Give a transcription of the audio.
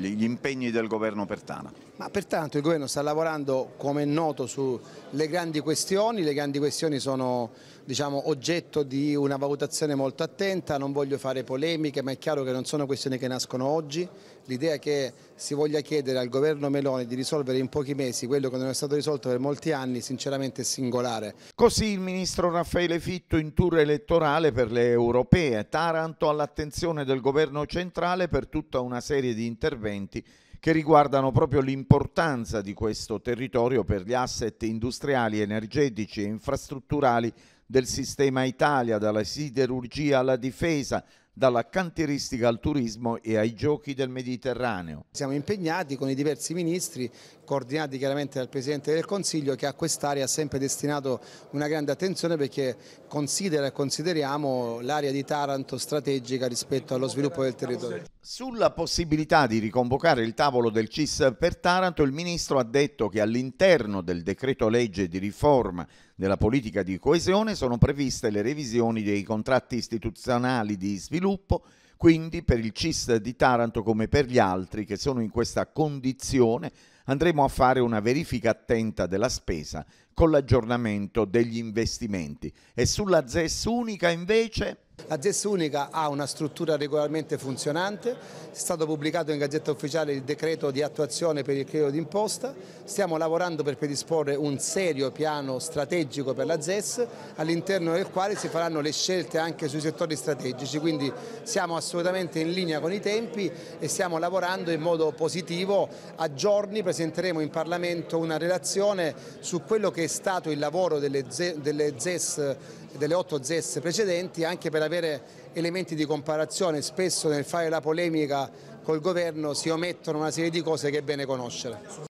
gli impegni del governo per Tana. Ma pertanto il governo sta lavorando, come è noto, sulle grandi questioni, le grandi questioni sono diciamo, oggetto di una valutazione molto attenta, non voglio fare polemiche, ma è chiaro che non sono questioni che nascono oggi, l'idea che si voglia chiedere al governo Meloni di risolvere in pochi mesi quello che non è stato risolto per molti anni sinceramente è singolare. Così il ministro Raffaele Fitto in tour elettorale per le europee, Taranto all'attenzione del governo centrale per tutta una serie di interventi interventi che riguardano proprio l'importanza di questo territorio per gli asset industriali, energetici e infrastrutturali del sistema Italia, dalla siderurgia alla difesa, dalla cantieristica al turismo e ai giochi del Mediterraneo. Siamo impegnati con i diversi ministri, coordinati chiaramente dal Presidente del Consiglio che a quest'area ha sempre destinato una grande attenzione perché considera e consideriamo l'area di Taranto strategica rispetto allo sviluppo del territorio. Sulla possibilità di riconvocare il tavolo del CIS per Taranto, il Ministro ha detto che all'interno del decreto legge di riforma della politica di coesione sono previste le revisioni dei contratti istituzionali di sviluppo, quindi per il CIS di Taranto come per gli altri che sono in questa condizione andremo a fare una verifica attenta della spesa con l'aggiornamento degli investimenti. E sulla ZES unica invece... La ZES unica ha una struttura regolarmente funzionante, è stato pubblicato in Gazzetta Ufficiale il decreto di attuazione per il credito d'imposta, stiamo lavorando per predisporre un serio piano strategico per la ZES all'interno del quale si faranno le scelte anche sui settori strategici, quindi siamo assolutamente in linea con i tempi e stiamo lavorando in modo positivo. A giorni presenteremo in Parlamento una relazione su quello che è stato il lavoro delle ZES delle otto ZES precedenti anche per avere elementi di comparazione. Spesso nel fare la polemica col governo si omettono una serie di cose che è bene conoscere.